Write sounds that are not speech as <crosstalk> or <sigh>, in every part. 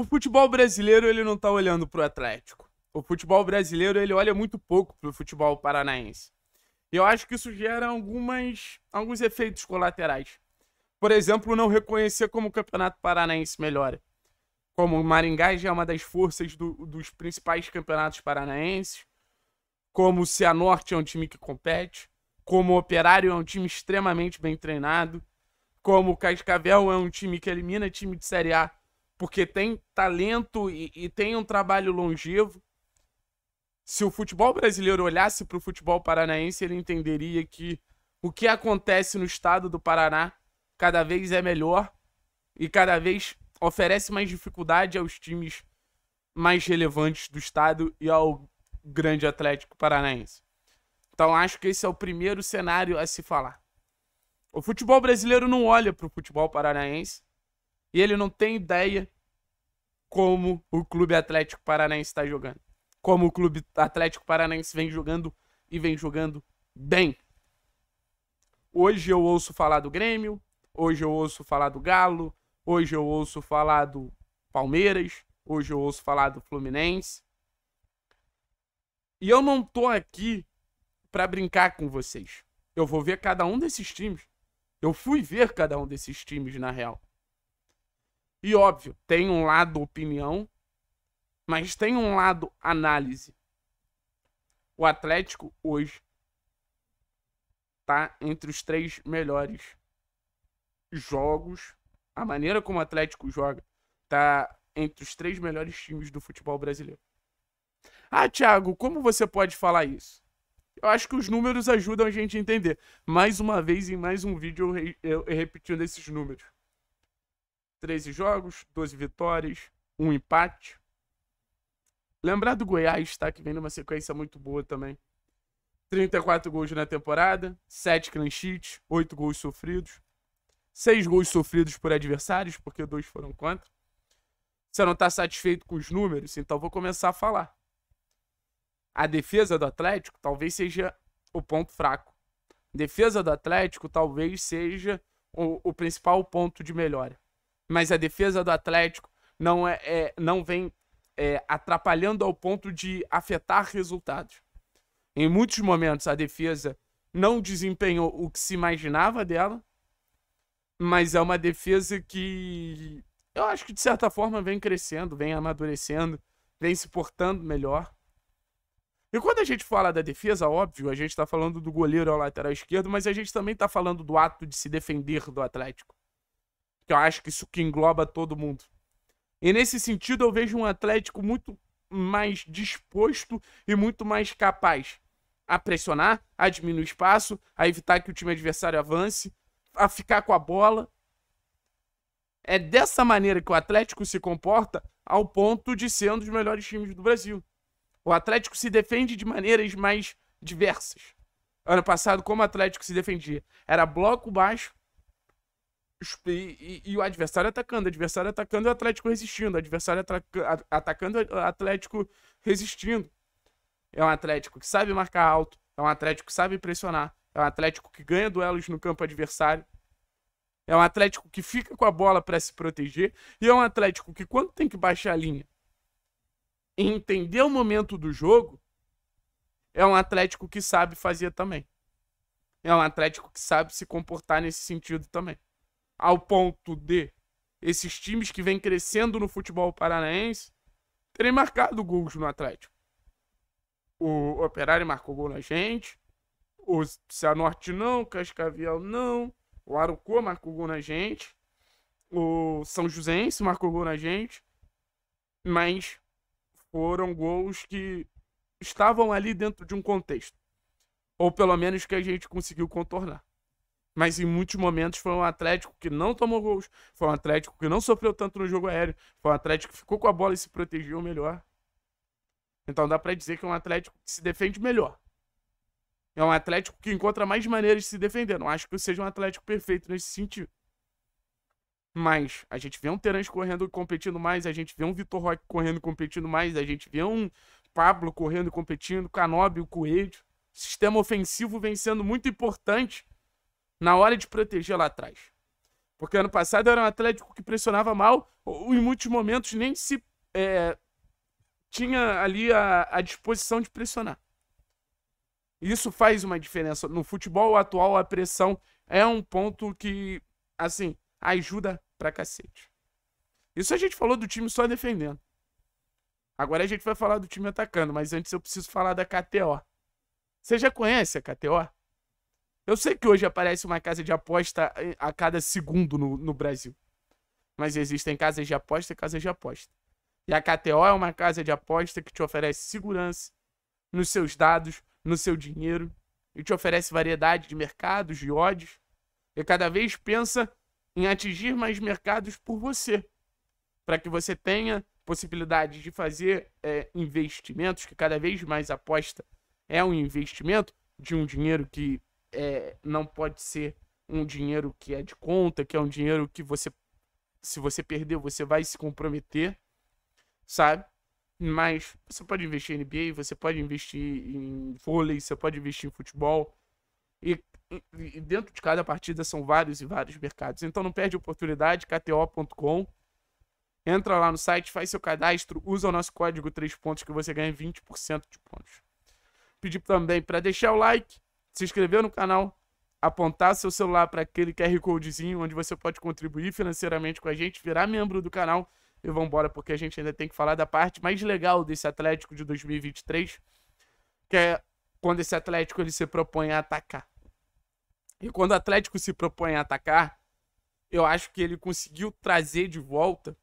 O futebol brasileiro ele não tá olhando pro Atlético. O futebol brasileiro ele olha muito pouco pro futebol paranaense. E eu acho que isso gera algumas, alguns efeitos colaterais. Por exemplo, não reconhecer como o Campeonato Paranaense melhora. Como o Maringá já é uma das forças do, dos principais campeonatos paranaenses. Como o Cianorte é um time que compete. Como o Operário é um time extremamente bem treinado. Como o Cascavel é um time que elimina time de Série A porque tem talento e, e tem um trabalho longevo. Se o futebol brasileiro olhasse para o futebol paranaense, ele entenderia que o que acontece no estado do Paraná cada vez é melhor e cada vez oferece mais dificuldade aos times mais relevantes do estado e ao grande Atlético Paranaense. Então acho que esse é o primeiro cenário a se falar. O futebol brasileiro não olha para o futebol paranaense e ele não tem ideia como o Clube Atlético Paranaense está jogando. Como o Clube Atlético Paranaense vem jogando e vem jogando bem. Hoje eu ouço falar do Grêmio, hoje eu ouço falar do Galo, hoje eu ouço falar do Palmeiras, hoje eu ouço falar do Fluminense. E eu não tô aqui para brincar com vocês. Eu vou ver cada um desses times. Eu fui ver cada um desses times na real. E óbvio, tem um lado opinião, mas tem um lado análise. O Atlético hoje tá entre os três melhores jogos. A maneira como o Atlético joga tá entre os três melhores times do futebol brasileiro. Ah, Thiago, como você pode falar isso? Eu acho que os números ajudam a gente a entender. Mais uma vez, em mais um vídeo, eu, re eu repetindo esses números. 13 jogos, 12 vitórias, um empate. Lembrar do Goiás, tá? Que vem numa sequência muito boa também. 34 gols na temporada, 7 clean sheets, 8 gols sofridos, 6 gols sofridos por adversários, porque dois foram contra. Você não está satisfeito com os números? Então vou começar a falar. A defesa do Atlético talvez seja o ponto fraco. A defesa do Atlético talvez seja o, o principal ponto de melhora mas a defesa do Atlético não, é, é não vem é, atrapalhando ao ponto de afetar resultados. Em muitos momentos, a defesa não desempenhou o que se imaginava dela, mas é uma defesa que eu acho que de certa forma vem crescendo, vem amadurecendo, vem se portando melhor. E quando a gente fala da defesa, óbvio, a gente está falando do goleiro ao lateral esquerdo, mas a gente também está falando do ato de se defender do Atlético que eu acho que isso que engloba todo mundo. E nesse sentido, eu vejo um Atlético muito mais disposto e muito mais capaz a pressionar, a diminuir o espaço, a evitar que o time adversário avance, a ficar com a bola. É dessa maneira que o Atlético se comporta ao ponto de ser um dos melhores times do Brasil. O Atlético se defende de maneiras mais diversas. Ano passado, como o Atlético se defendia? Era bloco baixo, e, e, e, o adversário atacando, o adversário atacando o Atlético resistindo, o adversário atacando, atacando o Atlético resistindo. É um Atlético que sabe marcar alto, é um Atlético que sabe pressionar, é um Atlético que ganha duelos no campo adversário, é um Atlético que fica com a bola para se proteger e é um Atlético que, quando tem que baixar a linha e entender o momento do jogo, é um Atlético que sabe fazer também. É um Atlético que sabe se comportar nesse sentido também ao ponto de esses times que vêm crescendo no futebol paranaense terem marcado gols no Atlético. O Operário marcou gol na gente, o Cianorte não, o Cascavel não, o Arucô marcou gol na gente, o São Joséense marcou gol na gente, mas foram gols que estavam ali dentro de um contexto, ou pelo menos que a gente conseguiu contornar mas em muitos momentos foi um Atlético que não tomou gols, foi um Atlético que não sofreu tanto no jogo aéreo, foi um Atlético que ficou com a bola e se protegeu melhor. Então dá para dizer que é um Atlético que se defende melhor. É um Atlético que encontra mais maneiras de se defender. Não acho que seja um Atlético perfeito nesse sentido. Mas a gente vê um Terence correndo e competindo mais, a gente vê um Vitor Roque correndo e competindo mais, a gente vê um Pablo correndo e competindo, o Coelho. Sistema ofensivo vem sendo muito importante na hora de proteger lá atrás. Porque ano passado era um Atlético que pressionava mal, ou em muitos momentos nem se é, tinha ali a, a disposição de pressionar. Isso faz uma diferença. No futebol atual, a pressão é um ponto que, assim, ajuda pra cacete. Isso a gente falou do time só defendendo. Agora a gente vai falar do time atacando, mas antes eu preciso falar da KTO. Você já conhece a KTO? Eu sei que hoje aparece uma casa de aposta eh, a cada segundo no, no Brasil. Mas existem casas de aposta e casas de aposta. E a KTO é uma casa de aposta que te oferece segurança nos seus dados, no seu dinheiro, e te oferece variedade de mercados, de odds, e cada vez pensa em atingir mais mercados por você, para que você tenha possibilidade de fazer é, investimentos, que cada vez mais aposta é um investimento de um dinheiro que é, não pode ser um dinheiro que é de conta, que é um dinheiro que você, se você perder, você vai se comprometer, sabe? Mas você pode investir em NBA, você pode investir em vôlei, você pode investir em futebol. E, e dentro de cada partida são vários e vários mercados. Então não perde oportunidade, kto.com. Entra lá no site, faz seu cadastro, usa o nosso código 3 pontos que você ganha 20% de pontos. Pedir também para deixar o like, se inscrever no canal, apontar seu celular para aquele QR Codezinho onde você pode contribuir financeiramente com a gente, virar membro do canal e vambora, porque a gente ainda tem que falar da parte mais legal desse Atlético de 2023, que é quando esse Atlético ele se propõe a atacar. E quando o Atlético se propõe a atacar, eu acho que ele conseguiu trazer de volta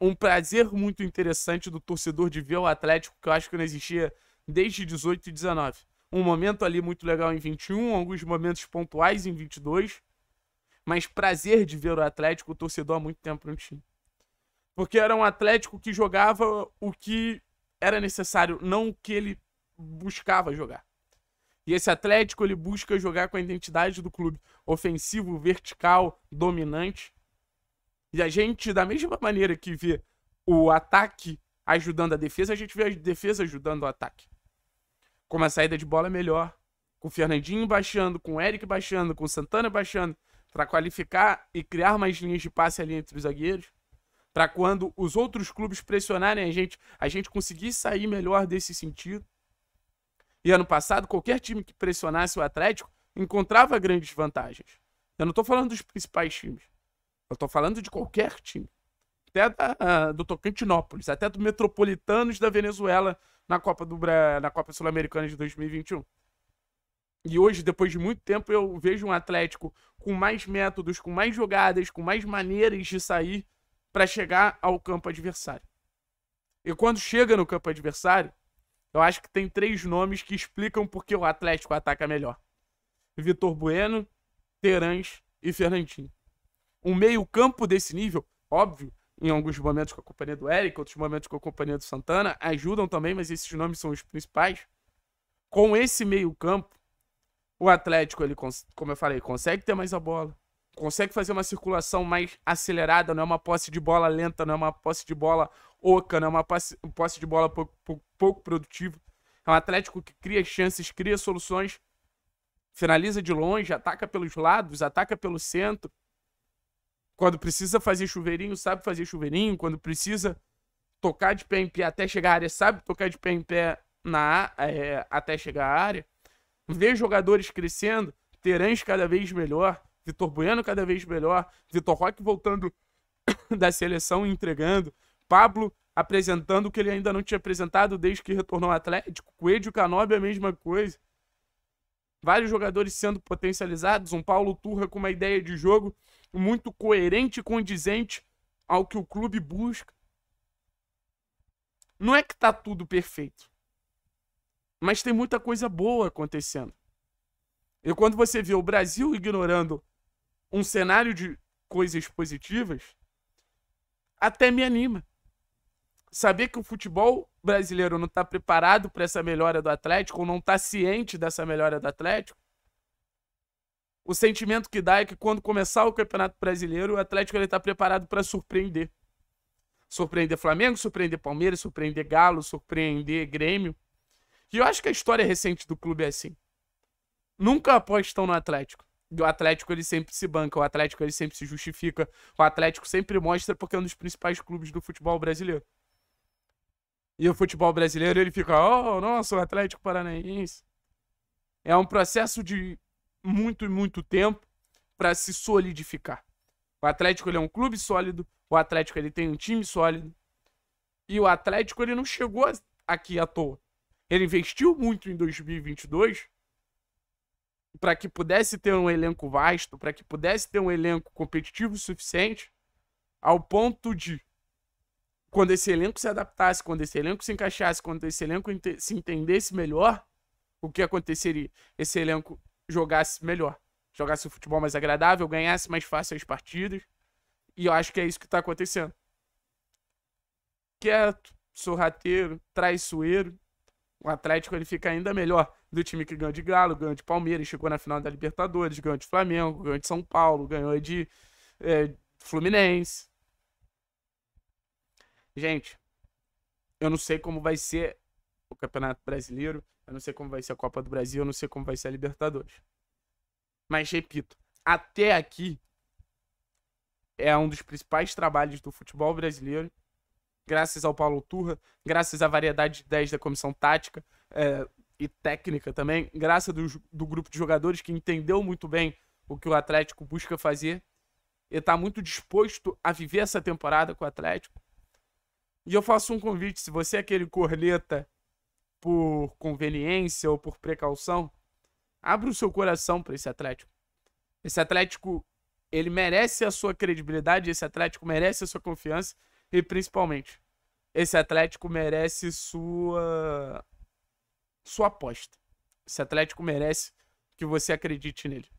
um prazer muito interessante do torcedor de ver o Atlético, que eu acho que não existia desde 18 e 19 um momento ali muito legal em 21, alguns momentos pontuais em 22. Mas prazer de ver o Atlético, o torcedor, há muito tempo no time. Porque era um Atlético que jogava o que era necessário, não o que ele buscava jogar. E esse Atlético ele busca jogar com a identidade do clube, ofensivo, vertical, dominante. E a gente, da mesma maneira que vê o ataque ajudando a defesa, a gente vê a defesa ajudando o ataque como a saída de bola é melhor, com o Fernandinho baixando, com o Eric baixando, com o Santana baixando, para qualificar e criar mais linhas de passe ali entre os zagueiros, para quando os outros clubes pressionarem a gente, a gente conseguir sair melhor desse sentido. E ano passado, qualquer time que pressionasse o Atlético encontrava grandes vantagens. Eu não estou falando dos principais times. Eu estou falando de qualquer time. Até da, ah, do Tocantinópolis, até do Metropolitanos da Venezuela, na Copa do Bra... na Copa Sul-Americana de 2021. E hoje, depois de muito tempo, eu vejo um Atlético com mais métodos, com mais jogadas, com mais maneiras de sair para chegar ao campo adversário. E quando chega no campo adversário, eu acho que tem três nomes que explicam por que o Atlético ataca melhor: Vitor Bueno, Terãs e Fernandinho. Um meio-campo desse nível, óbvio, em alguns momentos com a companhia do Eric, outros momentos com a companhia do Santana, ajudam também, mas esses nomes são os principais. Com esse meio-campo, o Atlético, ele, como eu falei, consegue ter mais a bola, consegue fazer uma circulação mais acelerada, não é uma posse de bola lenta, não é uma posse de bola oca, não é uma posse, posse de bola pouco, pouco, pouco produtiva. É um Atlético que cria chances, cria soluções, finaliza de longe, ataca pelos lados, ataca pelo centro. Quando precisa fazer chuveirinho, sabe fazer chuveirinho. Quando precisa tocar de pé em pé até chegar à área, sabe tocar de pé em pé na, é, até chegar à área. Ver jogadores crescendo, Terãs cada vez melhor, Vitor Bueno cada vez melhor, Vitor Roque voltando <coughs> da seleção entregando, Pablo apresentando o que ele ainda não tinha apresentado desde que retornou ao Atlético, Coelho e Canobi a mesma coisa. Vários jogadores sendo potencializados, um Paulo Turra com uma ideia de jogo muito coerente e condizente ao que o clube busca. Não é que está tudo perfeito, mas tem muita coisa boa acontecendo. E quando você vê o Brasil ignorando um cenário de coisas positivas, até me anima. Saber que o futebol brasileiro não está preparado para essa melhora do Atlético, ou não está ciente dessa melhora do Atlético, o sentimento que dá é que quando começar o Campeonato Brasileiro, o Atlético ele tá preparado para surpreender. Surpreender Flamengo, surpreender Palmeiras, surpreender Galo, surpreender Grêmio. E eu acho que a história recente do clube é assim. Nunca apostam no Atlético. E o Atlético ele sempre se banca, o Atlético ele sempre se justifica, o Atlético sempre mostra porque é um dos principais clubes do futebol brasileiro. E o futebol brasileiro ele fica, oh, nossa, o Atlético Paranaense. É um processo de muito, e muito tempo para se solidificar. O Atlético ele é um clube sólido, o Atlético ele tem um time sólido. E o Atlético ele não chegou aqui à toa. Ele investiu muito em 2022 para que pudesse ter um elenco vasto, para que pudesse ter um elenco competitivo o suficiente ao ponto de quando esse elenco se adaptasse, quando esse elenco se encaixasse, quando esse elenco se entendesse melhor, o que aconteceria? Esse elenco jogasse melhor. Jogasse o futebol mais agradável, ganhasse mais fácil as partidas. E eu acho que é isso que tá acontecendo. Quieto, sorrateiro, traiçoeiro. O Atlético ele fica ainda melhor do time que ganhou de Galo, ganhou de Palmeiras, chegou na final da Libertadores, ganhou de Flamengo, ganhou de São Paulo, ganhou de é, Fluminense. Gente, eu não sei como vai ser o Campeonato Brasileiro. Eu não sei como vai ser a Copa do Brasil, eu não sei como vai ser a Libertadores. Mas repito, até aqui é um dos principais trabalhos do futebol brasileiro, graças ao Paulo Turra, graças à variedade de ideias da comissão tática é, e técnica também, graças do, do grupo de jogadores que entendeu muito bem o que o Atlético busca fazer e está muito disposto a viver essa temporada com o Atlético. E eu faço um convite, se você é aquele corneta por conveniência ou por precaução, abra o seu coração para esse Atlético. Esse Atlético, ele merece a sua credibilidade, esse Atlético merece a sua confiança e principalmente, esse Atlético merece sua sua aposta. Esse Atlético merece que você acredite nele.